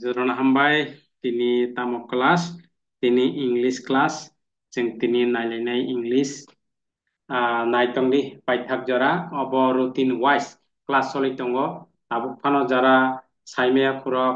Jurun hambai tini tamok kelas, tini English class, jeng tini nai-nai English. nai tong di paithak jara obo rutin wise class soli tongo tabuk phano jara saimea kurok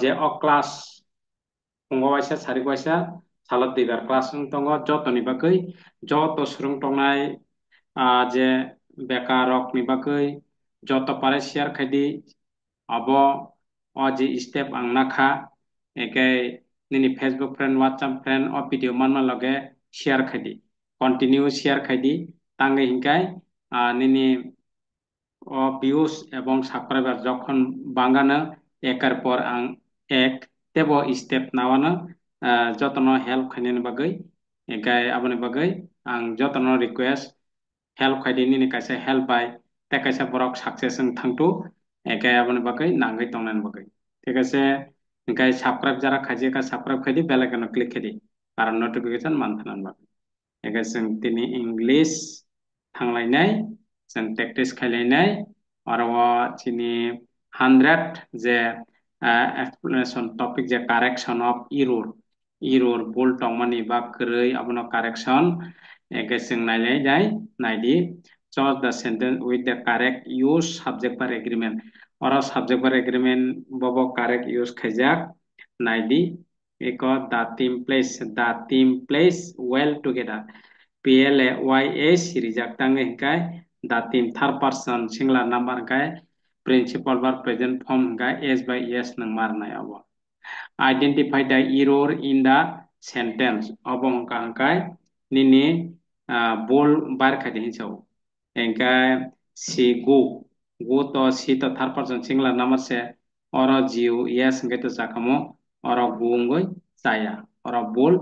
je o class ungo waisa sarik waisa salat dibar class ung tongo joto nibakui joto surung tongnai je বেকারক নিবাকৈ যত পাৰে share খাই দি of যি step আং নাখা একে নিনি Facebook friend WhatsApp friend অ video' মান মান লগে শেয়ার খাই দি কন্টিনিউ শেয়ার খাই দি তাঙ্গে হিংকাই নিনি অ ভিউস এবং সাবস্ক্রাইবার যখন বাঙ্গান একার পর আং এক তেব স্টেপ নাওয়ান যত্ন হেল্প খাইনি বাগৈ একাই আপনি বাগৈ আং যত্ন রিকুয়েস্ট হেল্প খাইদিনি কাছে হেল্প বাই তে কাছে বরক সাকসেস থাংটু একাই আপনি বাকাই নাঙ্গাই তনান বাকাই ঠিক আছে ইনকাই সাবস্ক্রাইব যারা খাজি একা সাবস্ক্রাইব খাই দি বেল আইকন ক্লিক খাই দি আর নোটিফিকেশন মান থানান বাকাই একা जों তিনি ইংলিশ থাংলাইনাই जों প্র্যাকটিস খাইলাইনাই আর ও চিনি 100 যে এক্সপ্লেনেশন টপিক যে কারেকশন অফ ইরোর ইরোর ভুল টংমানি বা কरै আপনা কারেকশন একে जों নাইলাই যাই নাইদি choose the sentence with the correct use subject पर एग्रीमेंट और सब्जेक्ट पर एग्रीमेंट बब करेक्ट यूज खेजाक नाइडी एक the team plays the team plays well together P L A Y S रिजाक the team third person singular number गाय principle बार प्रेजेंट फॉर्म गाय एस बाय एस न मारना अब identify the error in the sentence अब हमका निनी बोल बार खाते हिंसा এংকা সি গু গু তো সি তো তারপর সিংলা নামার সে অর জিউ ইয়া সঙ্গে তো জাকামো অর গু গই চাইয়া অর বুল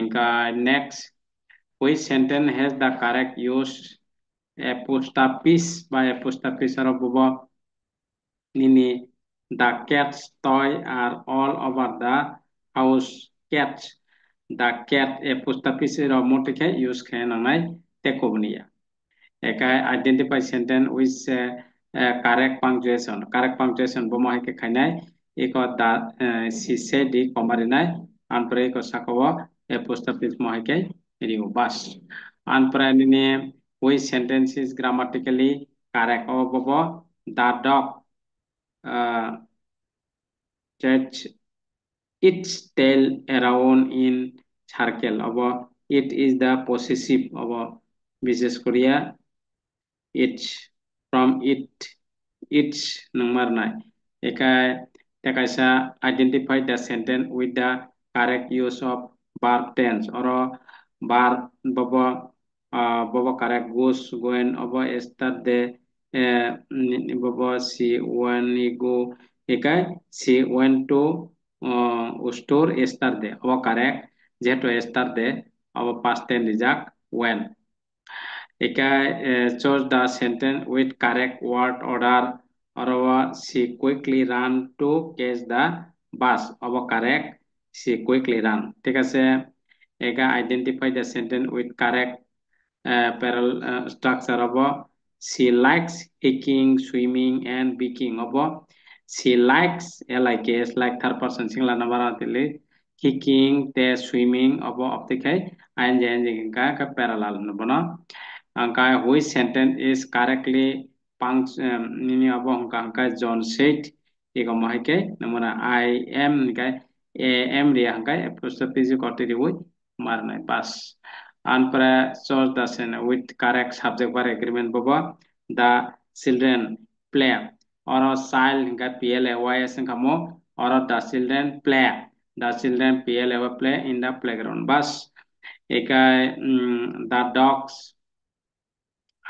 এংকা নেক্সট ওই sentence has the correct use apostrophes বা এপোস্টাপিস আর বুব নিনি the cats toy are all over the house cats the cat apostrophes এর মোটে খেয়ে ইউজ খেয়ে নাই টেকোবনিয়া identify sentence with uh, uh, correct punctuation. Correct punctuation, Boma Hike Kainai, Eco da C. C. D. Comarinai, and Preco Sakova, a post office Mohike, Rio Bus. And Pranine, which sentence is grammatically correct? Oh, Bobo, the dog uh, its tail around in circle. Oh, it is the possessive of a business Korea. it from it it number nine takaisa identify the sentence with the correct use of bar tense or bar baba baba correct goes going over yesterday baba she when he go okay she went to uh store yesterday or correct yet yesterday our past tense is when Eka uh, chose the sentence with correct word order. Or she quickly ran to catch the bus. Or correct, she quickly ran. ঠিক আছে Eka identify the sentence with correct uh, parallel uh, structure. Or she likes hiking, swimming, and baking. Or she likes, L-I-K-S, like third person singular number. Hiking, the swimming. Or of the K, and then the parallel. hankai which sentence is correctly punct nini abo hankai hankai John said ego mahi kai namuna I am kai a m ri hankai apostrophe kati ri hoi marnai pass and pra source the sentence with correct subject verb agreement baba the children play or a child hankai p l a y s hankai mo or the children play the children p l a y play in the playground bus ekai the dogs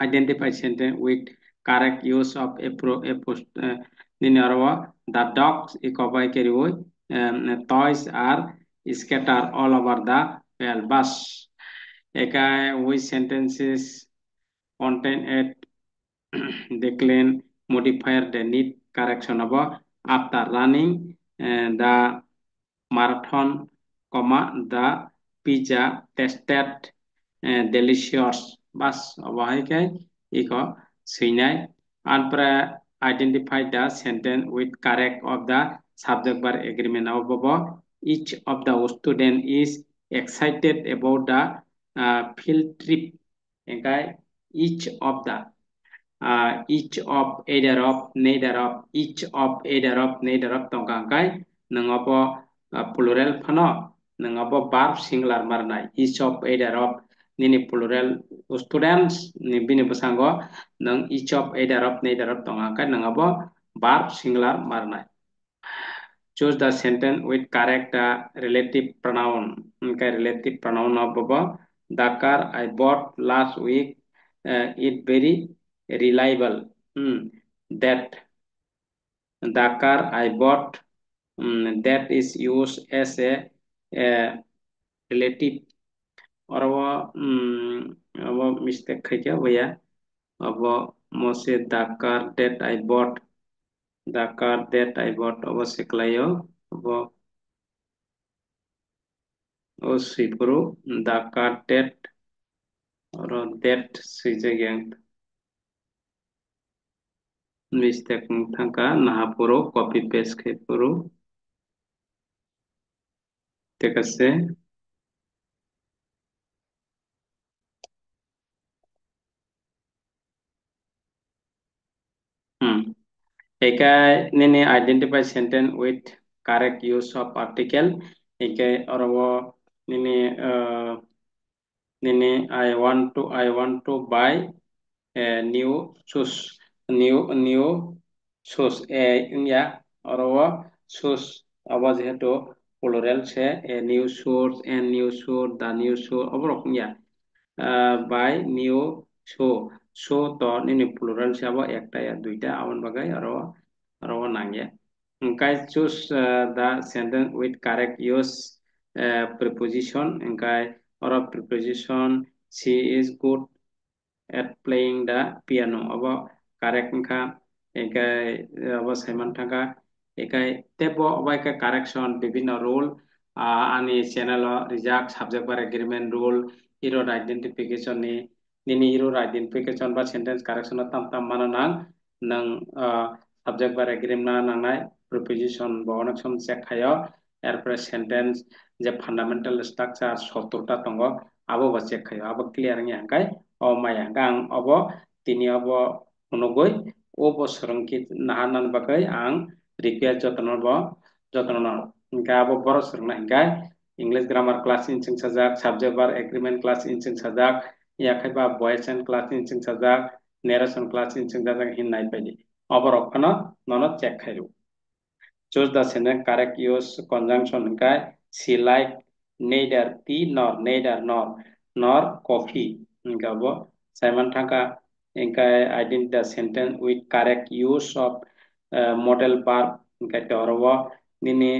identify sentence with correct use of a, pro, a post uh, in Yoruba, the dogs ikobai keriwoi um, toys are scattered all over the well bus. Eka which sentences contain a decline modifier the need correction of after running uh, the marathon, comma the pizza tasted uh, delicious. বাস অবহায়িকাই ই ক চুইনাই আনপৰা identify the sentence with correct of the subject বাৰ agreement of হ'ব each of the student is excited about the field trip এনেকৈ each of the each of either of neither of each of either of neither of টংকাংকাই নোংব plural form নোংব বাৰ singular মাৰ নাই each of either of nini plural students ni bini busango nang each of a of neither of tonga ka nang abo verb singular marna choose the sentence with correct uh, relative pronoun unka relative pronoun of abo the car i bought last week uh, it very reliable mm, that the car i bought um, that is used as a, a uh, relative और वो वो mistake है क्या भैया अब मोसे the car that I bought the car that I bought अब से क्लाइयो अब ओ स्वीपरो the car that और date स्विजे gang mistake थंका नहापुरो copy paste K खेपुरो तेकसे একেনে identify চেণ্টেন with correct use of article একে ৰব নিনে নিনে আই one two I one two by new choose new new choose a ইয়াক ৰব choose হ'ব যিহেতু পলৰেল চে a new shoes a new shoes the new shoes হ'ব ৰকম ইয়াক buy new shoe so to nini plural siapa ekta ya duita awan bagai arawa arawa nangya engkai choose uh, the sentence with correct use uh, preposition engkai ora preposition she is good at playing the piano aba correct engka engkai aba saiman thaka engkai tebo aba engkai correction bibhinna rule uh, ani channel reject subject bar agreement rule error identification ni nini hero right identification ba sentence correction tam tam mana nang nang uh, subject bar agreement na nangnai preposition ba onek som check khayo এরপরে sentence যে fundamental structure সত্তরটা তঙ্গ আবো বা check খাই আবো clearing হাঙ্কাই অ মাই হাঙ্কা আং অব তিনি অব অনুগৈ ও বসরঙ্কি নাহা নান বাকাই আং রিপেয়ার যত্ন ব যত্ন ন ইনকা আবো বড় সরং না ইংলিশ গ্রামার ক্লাস ইনসিং সাজাক সাবজেক্ট বার এগ্রিমেন্ট ক্লাস ইনসিং সাজাক या खैबा भोइस एन्ड क्लास इन सिंग सजा नेरेसन क्लास इन सिंग दाजा हिन नाइ पाइले अब रखन न चेक खैलु चोज द सेने करेक्ट युज कन्जंक्शन हुनका she like neither tea nor neither nor nor coffee हुनका साइमन थाका एंका identify sentence with correct use of modal verb हुनका तरव निने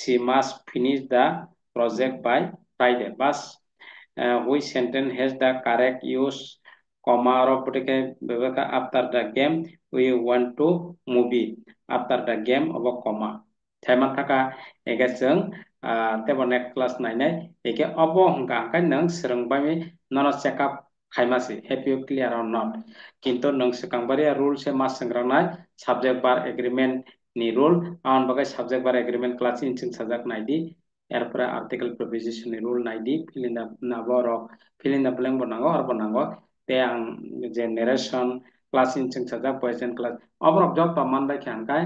she must finish the project by Friday बस which sentence has the correct use comma or putike bebeka after the game we want to movie after the game of a comma thema thaka ege jeng tebo next class nine ege obo hongka ka nang srangbami nono check up khaimasi happy you clear or not kintu nang sekangbari rule se ma sangranai subject bar agreement ni rule on bagai subject bar agreement class in ching sajak nai di ইয়াৰ পৰা article preposition rule নাই দি fill in the নাভৰ fill in the blank বনাব আৰু বনাব তে আং generation class in চিং চাজা পইচেণ্ট ক্লাছ অবৰ যত মান বাই খেয়ানকাই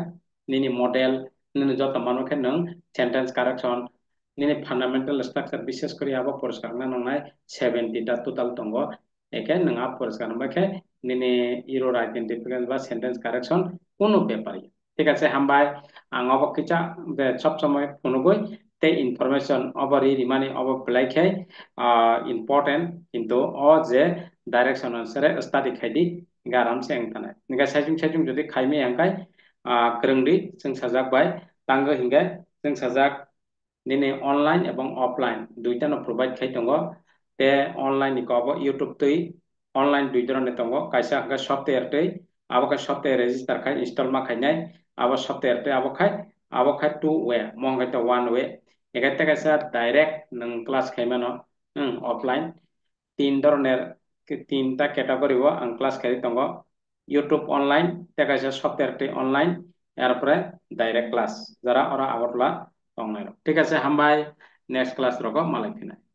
নিনি মডেল নিনি যত মানুহে নং চেণ্টেন্স কাৰেকশ্যন নিনি ফাণ্ডামেণ্টেল ষ্ট্ৰাকচাৰ বিশেষ কৰি আব পৰিষ্কাৰ নাই নাই ছেভেণ্টিটা টোটাল দংগ একে নোহা পৰিষ্কাৰ নাখে নিনি ইৰ আইডেণ্টিফিকেচন বা চেণ্টেন্স কাৰেকশ্যন কোনো বেপাৰী ঠিক আছে হাম বাই আঙক কিছা চব সময় কোনো গৈ the information over here remaining over black hai uh, important into or the direction answer static hai di garam se ang tanai nga sajum sajum jodi khai me ang kai krung di sing sajak bai tanga hinga sing sajak nene online ebong offline duita no provide khai tongo te online ni ko youtube tui online দুই ধরনের তঙ্গ কাইসা হাঙ্গা সপ্তাহেরটাই আবাকা সপ্তাহে register খাই install মা খাই নাই আবার সপ্তাহেরটাই আবাক খাই আবাক খাই টু ওয়ে মহঙ্গাইতে ওয়ান ওয়ে এখান থেকে আছে ডাইরেক্ট নং ক্লাস খাইমান হুম অফলাইন তিন ধরনের তিনটা ক্যাটাগরি আং ক্লাস খাই তঙ্গ ইউটিউব অনলাইন তেক আছে সফটওয়্যারটি অনলাইন এরপরে ডাইরেক্ট ক্লাস যারা ওরা আগরলা তঙ্গ ঠিক আছে হাম ভাই নেক্সট ক্লাস রকম মালিক নাই